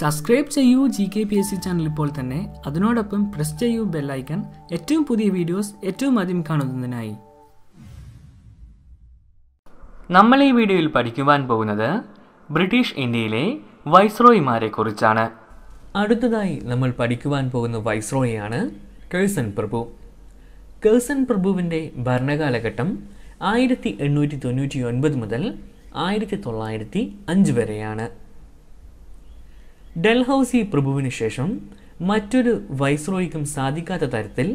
subscribe ചെയ്യൂ G K P S C channel ഇപ്പോൾ തന്നെ അതിനോടൊപ്പം പ്രസ് ചെയ്യൂ ബെല്ലൈക്കൺ ഏറ്റവും പുതിയ വീഡിയോസ് ഏറ്റവും ആദ്യം കാണുന്നതിനായി നമ്മൾ ഈ വീഡിയോയിൽ പഠിക്കുവാൻ പോകുന്നത് ബ്രിട്ടീഷ് ഇന്ത്യയിലെ വൈസ്രോയിമാരെ കുറിച്ചാണ് അടുത്തതായി നമ്മൾ പഠിക്കുവാൻ പോകുന്ന വൈസ്രോയാണ് കേഴ്സൺ പ്രഭു കേഴ്സൺ പ്രഭുവിൻ്റെ ഭരണകാലഘട്ടം ആയിരത്തി എണ്ണൂറ്റി തൊണ്ണൂറ്റി ഒൻപത് മുതൽ ആയിരത്തി തൊള്ളായിരത്തി അഞ്ച് വരെയാണ് ഡൽഹൌസി പ്രഭുവിന് ശേഷം മറ്റൊരു വൈസ്രോയിക്കും സാധിക്കാത്ത തരത്തിൽ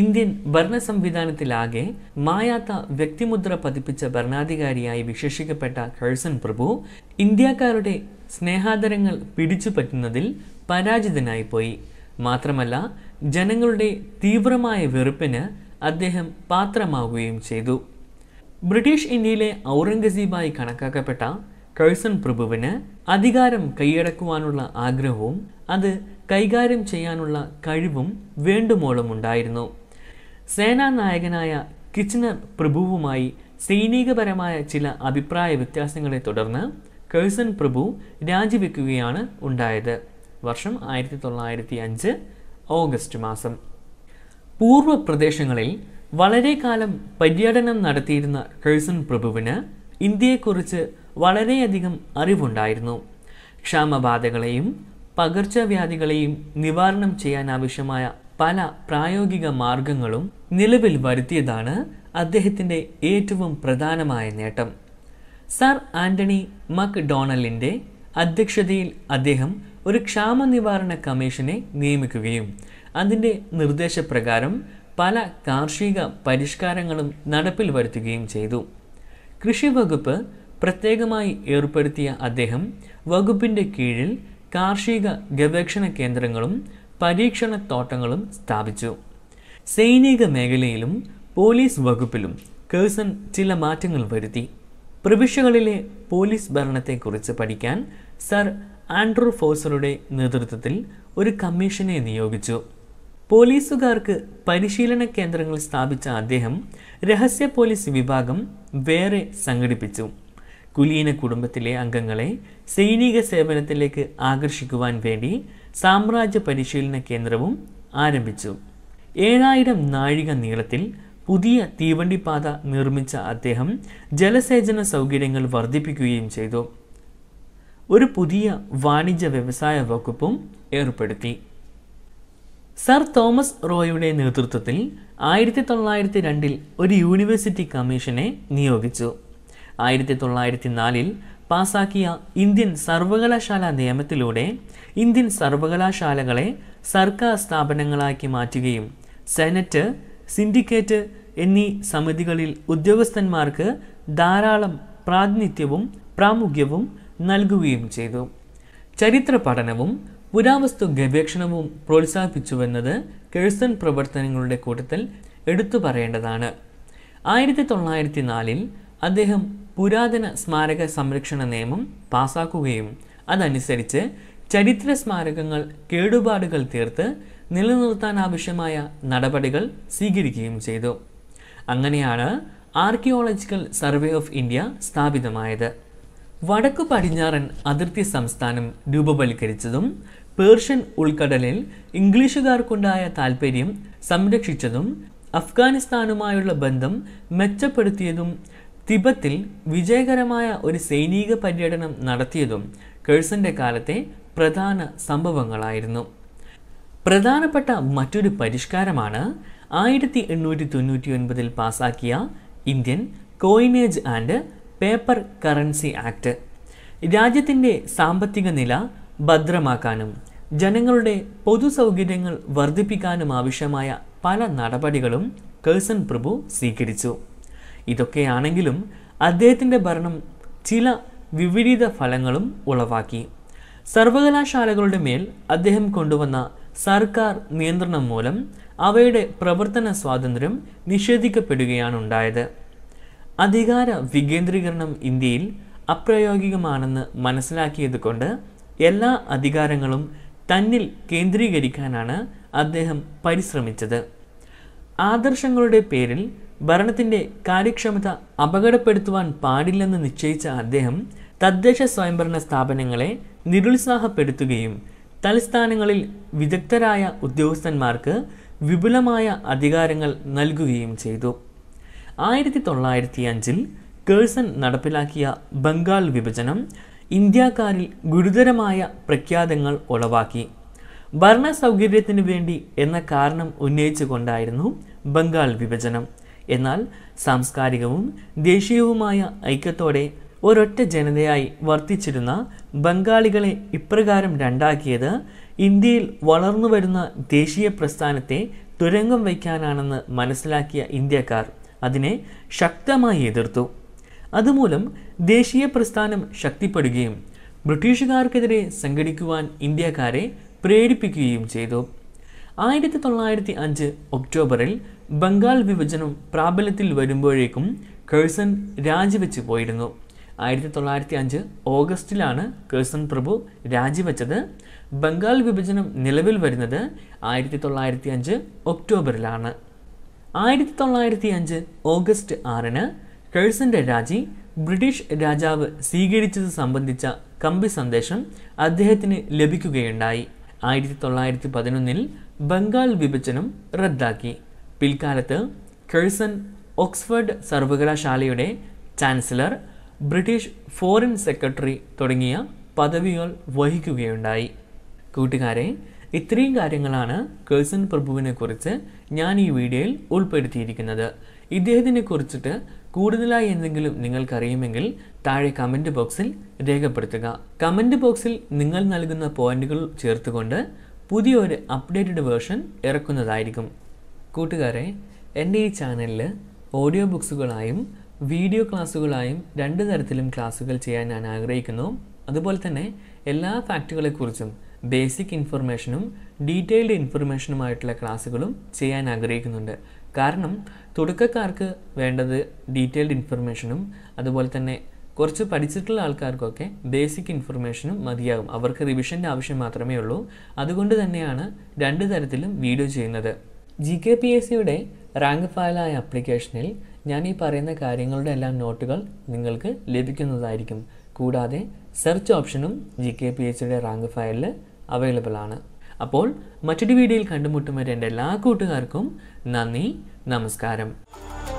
ഇന്ത്യൻ ഭരണ സംവിധാനത്തിലാകെ മായാത്ത വ്യക്തിമുദ്ര പതിപ്പിച്ച ഭരണാധികാരിയായി വിശേഷിക്കപ്പെട്ട കഴ്സൺ പ്രഭു ഇന്ത്യക്കാരുടെ സ്നേഹാദരങ്ങൾ പിടിച്ചു പറ്റുന്നതിൽ പരാജിതനായിപ്പോയി മാത്രമല്ല ജനങ്ങളുടെ തീവ്രമായ വെറുപ്പിന് അദ്ദേഹം പാത്രമാവുകയും ചെയ്തു ബ്രിട്ടീഷ് ഇന്ത്യയിലെ ഔറംഗസീബായി കണക്കാക്കപ്പെട്ട കഴ്സൺ പ്രഭുവിന് അധികാരം കൈയടക്കുവാനുള്ള ആഗ്രഹവും അത് കൈകാര്യം ചെയ്യാനുള്ള കഴിവും വേണ്ടുമോളം ഉണ്ടായിരുന്നു സേനാനായകനായ കിച്ചനർ പ്രഭുവുമായി സൈനികപരമായ ചില അഭിപ്രായ വ്യത്യാസങ്ങളെ തുടർന്ന് കഴ്സൺ പ്രഭു രാജിവെക്കുകയാണ് ഉണ്ടായത് വർഷം ആയിരത്തി തൊള്ളായിരത്തി അഞ്ച് ഓഗസ്റ്റ് മാസം പൂർവ പ്രദേശങ്ങളിൽ വളരെ കാലം പര്യടനം നടത്തിയിരുന്ന കഴ്സൺ പ്രഭുവിന് ഇന്ത്യയെക്കുറിച്ച് വളരെയധികം അറിവുണ്ടായിരുന്നു ക്ഷാമബാധകളെയും പകർച്ചവ്യാധികളെയും നിവാരണം ആവശ്യമായ പല പ്രായോഗിക മാർഗങ്ങളും നിലവിൽ വരുത്തിയതാണ് അദ്ദേഹത്തിൻ്റെ ഏറ്റവും പ്രധാനമായ നേട്ടം സർ ആന്റണി മക്ഡൊണലിൻ്റെ അധ്യക്ഷതയിൽ അദ്ദേഹം ഒരു ക്ഷാമ നിവാരണ കമ്മീഷനെ നിയമിക്കുകയും അതിൻ്റെ നിർദ്ദേശപ്രകാരം പല കാർഷിക പരിഷ്കാരങ്ങളും നടപ്പിൽ വരുത്തുകയും ചെയ്തു കൃഷി വകുപ്പ് പ്രത്യേകമായി ഏർപ്പെടുത്തിയ അദ്ദേഹം വകുപ്പിൻ്റെ കീഴിൽ കാർഷിക ഗവേഷണ കേന്ദ്രങ്ങളും പരീക്ഷണ തോട്ടങ്ങളും സ്ഥാപിച്ചു സൈനിക മേഖലയിലും പോലീസ് വകുപ്പിലും കേഴ്സൺ ചില മാറ്റങ്ങൾ വരുത്തി പ്രവിശ്യകളിലെ പോലീസ് ഭരണത്തെക്കുറിച്ച് പഠിക്കാൻ സർ ആൻഡ്രൂ ഫോസറുടെ നേതൃത്വത്തിൽ ഒരു കമ്മീഷനെ നിയോഗിച്ചു പോലീസുകാർക്ക് പരിശീലന കേന്ദ്രങ്ങൾ സ്ഥാപിച്ച അദ്ദേഹം രഹസ്യ പോലീസ് വിഭാഗം വേറെ സംഘടിപ്പിച്ചു കുലീന കുടുംബത്തിലെ അംഗങ്ങളെ സൈനിക സേവനത്തിലേക്ക് ആകർഷിക്കുവാൻ വേണ്ടി സാമ്രാജ്യ പരിശീലന കേന്ദ്രവും ആരംഭിച്ചു ഏഴായിരം നാഴിക നീളത്തിൽ പുതിയ തീവണ്ടിപ്പാത നിർമ്മിച്ച അദ്ദേഹം ജലസേചന സൗകര്യങ്ങൾ വർദ്ധിപ്പിക്കുകയും ചെയ്തു ഒരു പുതിയ വാണിജ്യ വ്യവസായ വകുപ്പും ഏർപ്പെടുത്തി സർ തോമസ് റോയുടെ നേതൃത്വത്തിൽ ആയിരത്തി തൊള്ളായിരത്തി രണ്ടിൽ ഒരു യൂണിവേഴ്സിറ്റി കമ്മീഷനെ നിയോഗിച്ചു ആയിരത്തി തൊള്ളായിരത്തി നാലിൽ പാസാക്കിയ ഇന്ത്യൻ സർവകലാശാല നിയമത്തിലൂടെ ഇന്ത്യൻ സർവകലാശാലകളെ സർക്കാർ സ്ഥാപനങ്ങളാക്കി മാറ്റുകയും സെനറ്റ് സിൻഡിക്കേറ്റ് എന്നീ സമിതികളിൽ ഉദ്യോഗസ്ഥന്മാർക്ക് ധാരാളം പ്രാതിനിധ്യവും പ്രാമുഖ്യവും നൽകുകയും ചെയ്തു ചരിത്ര പഠനവും പുരാവസ്തു ഗവേഷണവും പ്രോത്സാഹിപ്പിച്ചുവെന്നത് കേഴ്സൺ പ്രവർത്തനങ്ങളുടെ കൂട്ടത്തിൽ എടുത്തു പറയേണ്ടതാണ് ആയിരത്തി തൊള്ളായിരത്തി നാലിൽ അദ്ദേഹം പുരാതന സ്മാരക സംരക്ഷണ നിയമം പാസാക്കുകയും അതനുസരിച്ച് ചരിത്ര സ്മാരകങ്ങൾ കേടുപാടുകൾ തീർത്ത് നിലനിർത്താൻ ആവശ്യമായ നടപടികൾ സ്വീകരിക്കുകയും ചെയ്തു അങ്ങനെയാണ് ആർക്കിയോളജിക്കൽ സർവേ ഓഫ് ഇന്ത്യ സ്ഥാപിതമായത് വടക്കു പടിഞ്ഞാറൻ അതിർത്തി സംസ്ഥാനം രൂപവൽക്കരിച്ചതും പേർഷ്യൻ ഉൾക്കടലിൽ ഇംഗ്ലീഷുകാർക്കുണ്ടായ താൽപ്പര്യം സംരക്ഷിച്ചതും അഫ്ഗാനിസ്ഥാനുമായുള്ള ബന്ധം മെച്ചപ്പെടുത്തിയതും തിബത്തിൽ വിജയകരമായ ഒരു സൈനിക പര്യടനം നടത്തിയതും കേഴ്സന്റെ കാലത്തെ പ്രധാന സംഭവങ്ങളായിരുന്നു പ്രധാനപ്പെട്ട മറ്റൊരു പരിഷ്കാരമാണ് ആയിരത്തി എണ്ണൂറ്റി തൊണ്ണൂറ്റി ഒൻപതിൽ പാസാക്കിയ Indian coinage and paper currency act രാജ്യത്തിൻ്റെ സാമ്പത്തിക നില ഭദ്രമാക്കാനും ജനങ്ങളുടെ പൊതു സൗകര്യങ്ങൾ വർദ്ധിപ്പിക്കാനും ആവശ്യമായ പല നടപടികളും കേഴ്സൺ പ്രഭു സ്വീകരിച്ചു ഇതൊക്കെയാണെങ്കിലും അദ്ദേഹത്തിൻ്റെ ഭരണം ചില വിപരീത ഫലങ്ങളും ഉളവാക്കി സർവകലാശാലകളുടെ മേൽ അദ്ദേഹം കൊണ്ടുവന്ന സർക്കാർ നിയന്ത്രണം മൂലം അവയുടെ പ്രവർത്തന സ്വാതന്ത്ര്യം നിഷേധിക്കപ്പെടുകയാണ് ഉണ്ടായത് അധികാര വികേന്ദ്രീകരണം ഇന്ത്യയിൽ അപ്രായോഗികമാണെന്ന് മനസ്സിലാക്കിയതുകൊണ്ട് എല്ലാ അധികാരങ്ങളും തന്നിൽ കേന്ദ്രീകരിക്കാനാണ് അദ്ദേഹം പരിശ്രമിച്ചത് ആദർശങ്ങളുടെ പേരിൽ ഭരണത്തിൻ്റെ കാര്യക്ഷമത അപകടപ്പെടുത്തുവാൻ പാടില്ലെന്ന് നിശ്ചയിച്ച അദ്ദേഹം തദ്ദേശ സ്വയംഭരണ സ്ഥാപനങ്ങളെ നിരുത്സാഹപ്പെടുത്തുകയും തലസ്ഥാനങ്ങളിൽ വിദഗ്ധരായ ഉദ്യോഗസ്ഥന്മാർക്ക് വിപുലമായ അധികാരങ്ങൾ നൽകുകയും ചെയ്തു ആയിരത്തി തൊള്ളായിരത്തി അഞ്ചിൽ കേഴ്സൺ നടപ്പിലാക്കിയ ബംഗാൾ വിഭജനം ഇന്ത്യക്കാരിൽ ഗുരുതരമായ പ്രഖ്യാതങ്ങൾ ഉളവാക്കി ഭരണ സൗകര്യത്തിനു വേണ്ടി എന്ന കാരണം ഉന്നയിച്ചുകൊണ്ടായിരുന്നു ബംഗാൾ വിഭജനം എന്നാൽ സാംസ്കാരികവും ദേശീയവുമായ ഐക്യത്തോടെ ഒരൊറ്റ ജനതയായി വർത്തിച്ചിരുന്ന ബംഗാളികളെ ഇപ്രകാരം രണ്ടാക്കിയത് ഇന്ത്യയിൽ വളർന്നു വരുന്ന ദേശീയ പ്രസ്ഥാനത്തെ തുരങ്കം വയ്ക്കാനാണെന്ന് മനസ്സിലാക്കിയ ഇന്ത്യക്കാർ അതിനെ ശക്തമായി എതിർത്തു അതുമൂലം ദേശീയ പ്രസ്ഥാനം ശക്തിപ്പെടുകയും ബ്രിട്ടീഷുകാർക്കെതിരെ സംഘടിക്കുവാൻ ഇന്ത്യക്കാരെ പ്രേരിപ്പിക്കുകയും ചെയ്തു ആയിരത്തി തൊള്ളായിരത്തി അഞ്ച് ഒക്ടോബറിൽ ബംഗാൾ വിഭജനം പ്രാബല്യത്തിൽ വരുമ്പോഴേക്കും കേഴ്സൺ രാജിവെച്ച് പോയിരുന്നു ആയിരത്തി തൊള്ളായിരത്തി അഞ്ച് ഓഗസ്റ്റിലാണ് കേഴ്സൺ പ്രഭു രാജിവെച്ചത് ബംഗാൾ വിഭജനം നിലവിൽ വരുന്നത് ആയിരത്തി തൊള്ളായിരത്തി അഞ്ച് ഒക്ടോബറിലാണ് ആയിരത്തി തൊള്ളായിരത്തി അഞ്ച് ഓഗസ്റ്റ് ആറിന് കേഴ്സന്റെ രാജി ബ്രിട്ടീഷ് രാജാവ് സ്വീകരിച്ചത് സംബന്ധിച്ച കമ്പി സന്ദേശം അദ്ദേഹത്തിന് ലഭിക്കുകയുണ്ടായി ആയിരത്തി തൊള്ളായിരത്തി പതിനൊന്നിൽ ബംഗാൾ വിഭജനം റദ്ദാക്കി പിൽക്കാലത്ത് കേഴ്സൺ ഓക്സ്ഫോർഡ് സർവകലാശാലയുടെ ചാൻസലർ ബ്രിട്ടീഷ് ഫോറിൻ സെക്രട്ടറി തുടങ്ങിയ പദവികൾ വഹിക്കുകയുണ്ടായി കൂട്ടുകാരെ ഇത്രയും കാര്യങ്ങളാണ് കേഴ്സൺ പ്രഭുവിനെ കുറിച്ച് ഞാൻ ഈ വീഡിയോയിൽ ഉൾപ്പെടുത്തിയിരിക്കുന്നത് ഇദ്ദേഹത്തിനെ കുറിച്ചിട്ട് കൂടുതലായി എന്തെങ്കിലും നിങ്ങൾക്കറിയുമെങ്കിൽ താഴെ കമൻറ്റ് ബോക്സിൽ രേഖപ്പെടുത്തുക കമൻറ്റ് ബോക്സിൽ നിങ്ങൾ നൽകുന്ന പോയിന്റുകൾ ചേർത്തുകൊണ്ട് പുതിയൊരു അപ്ഡേറ്റഡ് വേർഷൻ ഇറക്കുന്നതായിരിക്കും കൂട്ടുകാരെ എൻ്റെ ഈ ചാനലിൽ ഓഡിയോ ബുക്സുകളായും വീഡിയോ ക്ലാസ്സുകളായും രണ്ട് തരത്തിലും ക്ലാസ്സുകൾ ചെയ്യാൻ ഞാൻ ആഗ്രഹിക്കുന്നു അതുപോലെ തന്നെ എല്ലാ ഫാക്റ്റുകളെക്കുറിച്ചും ബേസിക് ഇൻഫർമേഷനും ഡീറ്റെയിൽഡ് ഇൻഫർമേഷനുമായിട്ടുള്ള ക്ലാസ്സുകളും ചെയ്യാൻ ആഗ്രഹിക്കുന്നുണ്ട് കാരണം തുടക്കക്കാർക്ക് വേണ്ടത് ഡീറ്റെയിൽഡ് ഇൻഫർമേഷനും അതുപോലെ തന്നെ കുറച്ച് പഠിച്ചിട്ടുള്ള ആൾക്കാർക്കൊക്കെ ബേസിക് ഇൻഫർമേഷനും മതിയാകും അവർക്ക് റിവിഷൻ്റെ ആവശ്യം മാത്രമേ ഉള്ളൂ അതുകൊണ്ട് തന്നെയാണ് രണ്ട് തരത്തിലും വീഡിയോ ചെയ്യുന്നത് ജി കെ പി എസ് സിയുടെ റാങ്ക് ഫയലായ ആപ്ലിക്കേഷനിൽ ഞാൻ ഈ പറയുന്ന കാര്യങ്ങളുടെ എല്ലാം നോട്ടുകൾ നിങ്ങൾക്ക് ലഭിക്കുന്നതായിരിക്കും കൂടാതെ സെർച്ച് ഓപ്ഷനും ജി കെ പി എസ് സിയുടെ റാങ്ക് ഫയലിൽ അവൈലബിൾ ആണ് അപ്പോൾ മറ്റൊരു വീഡിയോയിൽ കണ്ടുമുട്ടും വരെ എൻ്റെ എല്ലാ കൂട്ടുകാർക്കും നന്ദി നമസ്കാരം